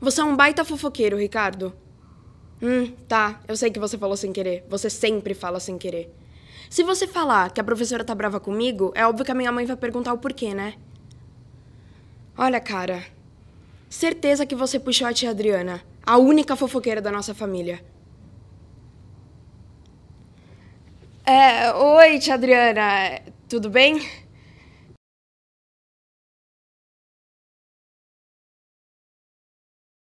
Você é um baita fofoqueiro, Ricardo. Hum, tá. Eu sei que você falou sem querer. Você sempre fala sem querer. Se você falar que a professora tá brava comigo, é óbvio que a minha mãe vai perguntar o porquê, né? Olha, cara. Certeza que você puxou a tia Adriana, a única fofoqueira da nossa família. É, oi, tia Adriana. Tudo bem?